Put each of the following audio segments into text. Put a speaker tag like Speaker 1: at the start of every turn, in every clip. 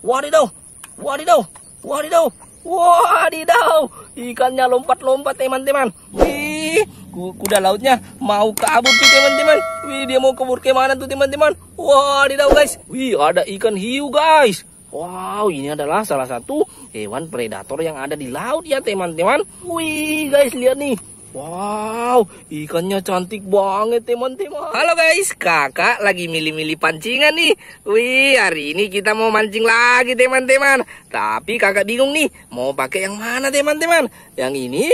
Speaker 1: Wadidaw, wadidaw, wadidaw, wadidaw. Ikannya lompat-lompat teman-teman. Wih, kuda lautnya mau kabur tuh teman-teman. Wih, dia mau kabur ke tuh teman-teman. Wadidaw guys. Wih, ada ikan hiu guys. Wow, ini adalah salah satu hewan predator yang ada di laut ya teman-teman. Wih, guys, lihat nih. Wow, ikannya cantik banget teman-teman. Halo guys, kakak lagi milih-milih pancingan nih. Wih, hari ini kita mau mancing lagi teman-teman. Tapi kakak bingung nih, mau pakai yang mana teman-teman? Yang ini,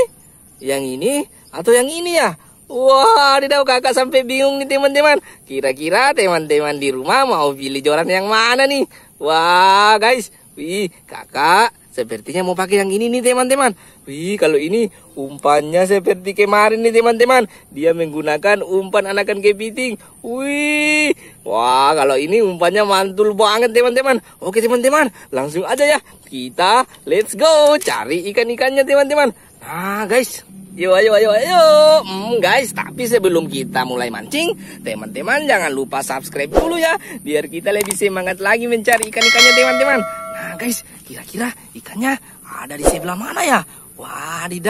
Speaker 1: yang ini, atau yang ini ya? Wah, wow, tidak kakak sampai bingung nih teman-teman. Kira-kira teman-teman di rumah mau pilih joran yang mana nih? Wah, guys, Wih, kakak, sepertinya mau pakai yang ini nih teman-teman. Wih, kalau ini umpannya seperti kemarin nih teman-teman. Dia menggunakan umpan anakan kepiting. Wih, wah kalau ini umpannya mantul banget teman-teman. Oke teman-teman, langsung aja ya. Kita let's go cari ikan-ikannya teman-teman. Nah guys, Yo, ayo, ayo, ayo. Hmm, guys, tapi sebelum kita mulai mancing, teman-teman jangan lupa subscribe dulu ya. Biar kita lebih semangat lagi mencari ikan-ikannya, teman-teman. Nah guys, kira-kira ikannya ada di sebelah mana ya? wah wah di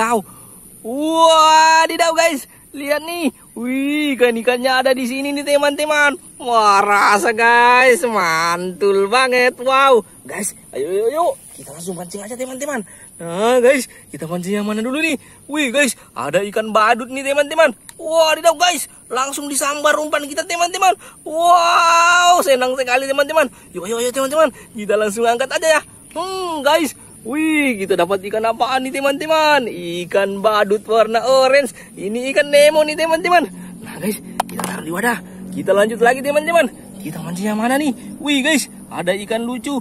Speaker 1: di daun guys. Lihat nih. Wih, ikan-ikannya ada di sini nih teman-teman. Wah, rasa guys. Mantul banget. Wow. Guys, ayo, yuk Kita langsung pancing aja teman-teman. Nah guys, kita mancing yang mana dulu nih? Wih guys, ada ikan badut nih teman-teman. wah wow, guys, langsung disambar umpan kita teman-teman. Wow, senang sekali teman-teman. Yuk, yuk, yuk teman-teman, kita langsung angkat aja ya. Hmm guys, wih kita dapat ikan apaan nih teman-teman? Ikan badut warna orange. Ini ikan Nemo nih teman-teman. Nah guys, kita taruh di wadah. Kita lanjut lagi teman-teman. Kita mancing yang mana nih? Wih guys, ada ikan lucu.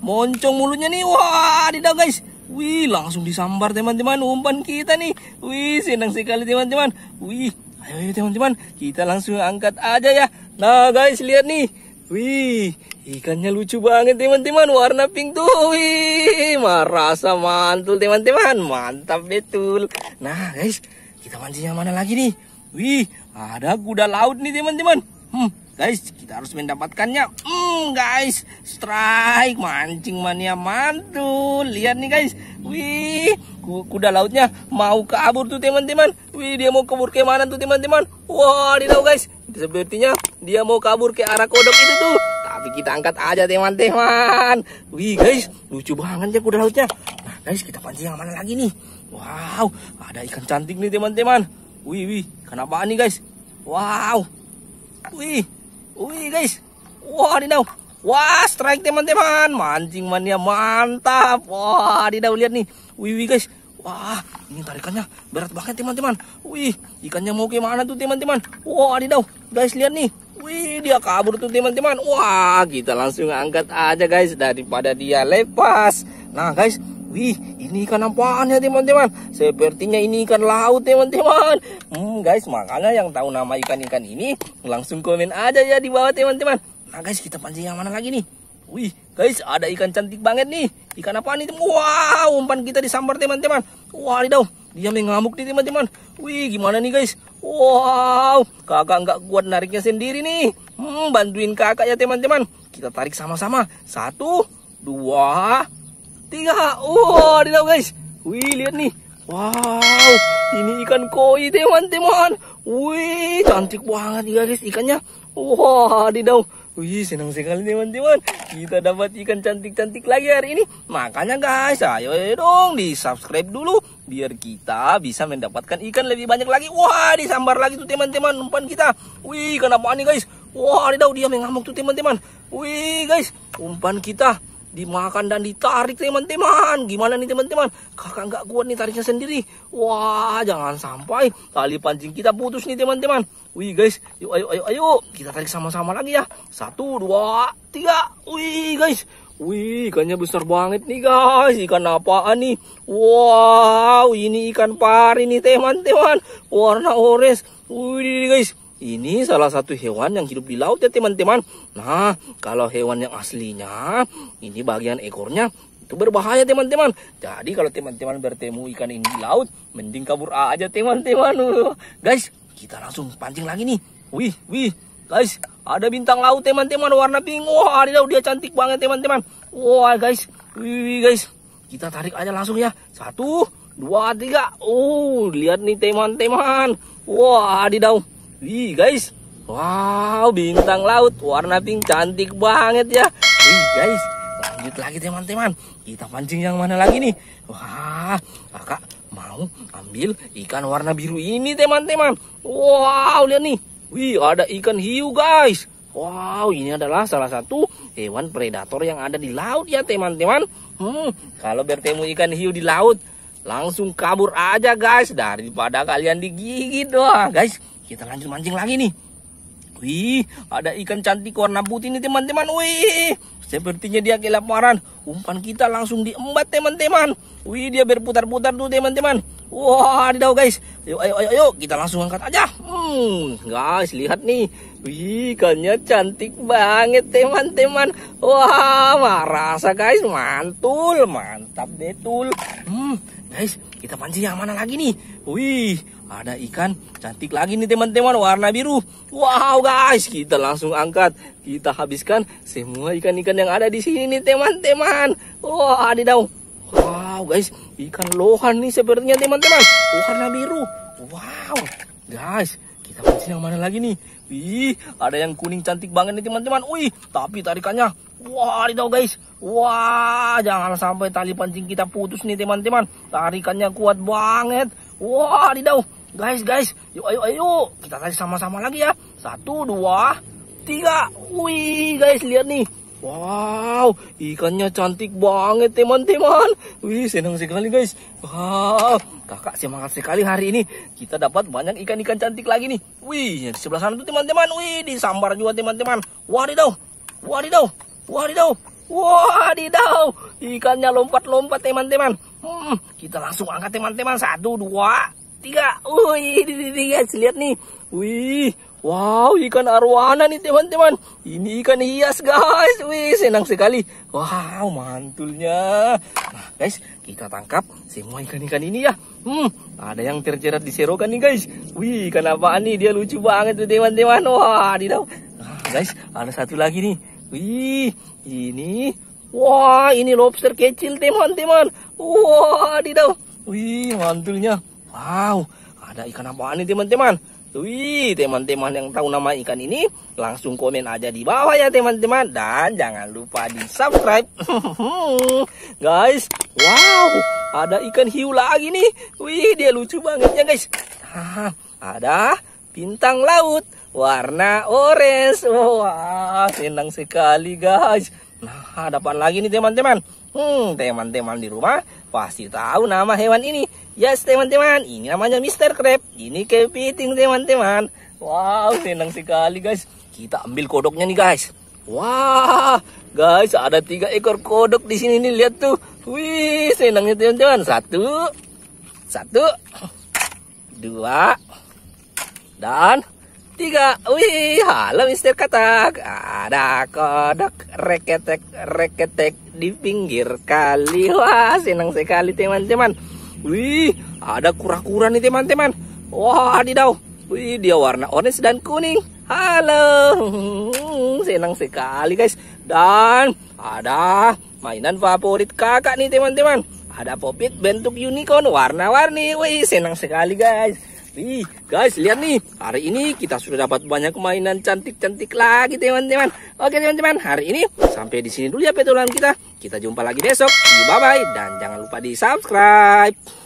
Speaker 1: Moncong mulutnya nih. Wah, wow, guys. Wih, langsung disambar teman-teman umpan kita nih. Wih, senang sekali teman-teman. Wih, ayo ayo teman-teman, kita langsung angkat aja ya. Nah, guys, lihat nih. Wih, ikannya lucu banget teman-teman, warna pink tuh. Wih, merasa mantul teman-teman, mantap betul. Nah, guys, kita mancing yang mana lagi nih? Wih, ada kuda laut nih teman-teman. Hmm, Guys, kita harus mendapatkannya. Hmm, guys, strike mancing mania mantul. Lihat nih guys. Wih, kuda lautnya mau kabur tuh teman-teman. Wih, dia mau kabur ke mana tuh teman-teman? Wah, wow, tahu guys. Sepertinya dia mau kabur ke arah kodok itu tuh. Tapi kita angkat aja teman-teman. Wih, guys, lucu banget ya kuda lautnya. Nah, guys, kita pancing yang mana lagi nih? Wow, ada ikan cantik nih teman-teman. Wih, wih, kenapa nih guys? Wow, wih, Wih guys, wah didau. Wah strike teman-teman, mancing mania mantap. Wah didau lihat nih, wih, wih guys. Wah ini tarikannya berat banget teman-teman. Wih ikannya mau kemana tuh teman-teman. Wah didau, guys lihat nih. Wih dia kabur tuh teman-teman. Wah kita langsung angkat aja guys daripada dia lepas. Nah guys Wih, ini ikan apaan ya teman-teman? Sepertinya ini ikan laut teman-teman. Hmm, guys, makanya yang tahu nama ikan-ikan ini langsung komen aja ya di bawah teman-teman. Nah guys, kita pancing yang mana lagi nih? Wih, guys, ada ikan cantik banget nih. Ikan apaan nih? Wow, umpan kita disambar teman-teman. Wadidaw, dia mengamuk nih teman-teman. Wih, gimana nih guys? Wow, kakak nggak kuat nariknya sendiri nih. Hmm, bantuin kakak ya teman-teman. Kita tarik sama-sama. Satu, dua, tiga. wow, di laut guys. Wih, lihat nih. Wow, ini ikan koi teman-teman. Wih, cantik banget ya guys ikannya. Wah, wow, di Wih, senang sekali teman-teman. Kita dapat ikan cantik-cantik lagi hari ini. Makanya guys, ayo dong di subscribe dulu. Biar kita bisa mendapatkan ikan lebih banyak lagi. Wah, disambar lagi tuh teman-teman umpan kita. Wih, kenapa nih guys? Wah, di dia mengamuk tuh teman-teman. Wih, guys, umpan kita dimakan dan ditarik teman-teman gimana nih teman-teman kakak nggak kuat nih tariknya sendiri wah jangan sampai tali pancing kita putus nih teman-teman wih guys yuk ayo ayo ayo kita tarik sama-sama lagi ya satu dua tiga wih guys Wih, ikannya besar banget nih guys. Ikan apaan nih? Wow, ini ikan pari nih teman-teman. Warna orange. Wih guys, ini salah satu hewan yang hidup di laut ya teman-teman. Nah, kalau hewan yang aslinya, ini bagian ekornya itu berbahaya teman-teman. Jadi kalau teman-teman bertemu ikan ini di laut, mending kabur aja teman-teman. Guys, kita langsung pancing lagi nih. Wih, wih, guys, ada bintang laut teman-teman warna pink. Wah, ada dia cantik banget teman-teman. Wah, guys, wih, guys, kita tarik aja langsung ya. Satu, dua, tiga. Oh, lihat nih teman-teman. Wah, di daun. Wih guys, wow bintang laut warna pink cantik banget ya. Wih guys, lanjut lagi teman-teman. Kita pancing yang mana lagi nih? Wah, kakak mau ambil ikan warna biru ini teman-teman. Wow, lihat nih. Wih, ada ikan hiu guys. Wow, ini adalah salah satu hewan predator yang ada di laut ya teman-teman. Hmm, kalau bertemu ikan hiu di laut, langsung kabur aja guys daripada kalian digigit doang guys. Kita lanjut mancing lagi nih. Wih, ada ikan cantik warna putih nih teman-teman. Wih, sepertinya dia kelaparan. Umpan kita langsung diembat teman-teman. Wih, dia berputar-putar tuh teman-teman. Wah, wow, guys. Ayo, ayo, ayo, ayo, kita langsung angkat aja. Hmm, guys, lihat nih. Wih, ikannya cantik banget teman-teman. Wah, marasa guys, mantul, mantap betul. Hmm, Guys, kita pancing yang mana lagi nih? Wih, ada ikan cantik lagi nih teman-teman, warna biru. Wow guys, kita langsung angkat. Kita habiskan semua ikan-ikan yang ada di sini nih teman-teman. Wah, daun, Wow guys, ikan lohan nih sepertinya teman-teman. Warna biru. Wow, guys, kita pancing yang mana lagi nih? Wih, ada yang kuning cantik banget nih teman-teman. Wih, tapi tarikannya Wah, wow, guys. Wah, jangan sampai tali pancing kita putus nih teman-teman. Tarikannya kuat banget. Wah, wow, Guys, guys. Yuk, ayo, ayo. Kita tarik sama-sama lagi ya. Satu, dua, tiga. Wih, guys, lihat nih. Wow, ikannya cantik banget teman-teman. Wih, senang sekali guys. Wow, kakak semangat sekali hari ini. Kita dapat banyak ikan-ikan cantik lagi nih. Wih, di sebelah sana tuh teman-teman. Wih, disambar juga teman-teman. Wah, Wah, wadidaw. Wadidaw, wadidaw, ikannya lompat-lompat teman-teman. Hmm, kita langsung angkat teman-teman. Satu, dua, tiga. Wih, guys, lihat nih. Wih, wow, ikan arwana nih teman-teman. Ini ikan hias guys. Wih, senang sekali. Wow, mantulnya. Nah, guys, kita tangkap semua ikan-ikan ini ya. Hmm, ada yang terjerat di serokan nih guys. Wih, ikan apaan nih? Dia lucu banget tuh teman-teman. Wah, Nah, guys, ada satu lagi nih. Wih, ini. Wah, ini lobster kecil, teman-teman. Wah, didau. Wih, mantulnya. Wow, ada ikan apa ini teman-teman? Wih, teman-teman yang tahu nama ikan ini, langsung komen aja di bawah ya, teman-teman. Dan jangan lupa di-subscribe. guys, wow, ada ikan hiu lagi nih. Wih, dia lucu banget ya, guys. Nah, ada bintang laut warna orange. Wah, senang sekali guys. Nah, ada lagi nih teman-teman? Hmm, teman-teman di rumah pasti tahu nama hewan ini. Yes, teman-teman, ini namanya Mr. Crab. Ini kepiting, teman-teman. Wow, senang sekali, guys. Kita ambil kodoknya nih, guys. Wah, wow, guys, ada tiga ekor kodok di sini nih. Lihat tuh. Wih, senangnya teman-teman. Satu, satu, dua, dan tiga wih halo Mister Katak ada kodok reketek reketek di pinggir kali wah senang sekali teman-teman wih ada kura-kura nih teman-teman wah didau wih dia warna orange dan kuning halo hmm, senang sekali guys dan ada mainan favorit kakak nih teman-teman ada popit bentuk unicorn warna-warni wih senang sekali guys Nih, guys, lihat nih. Hari ini kita sudah dapat banyak mainan cantik-cantik lagi, teman-teman. Oke, teman-teman. Hari ini sampai di sini dulu ya petualangan kita. Kita jumpa lagi besok. bye-bye. Dan jangan lupa di subscribe.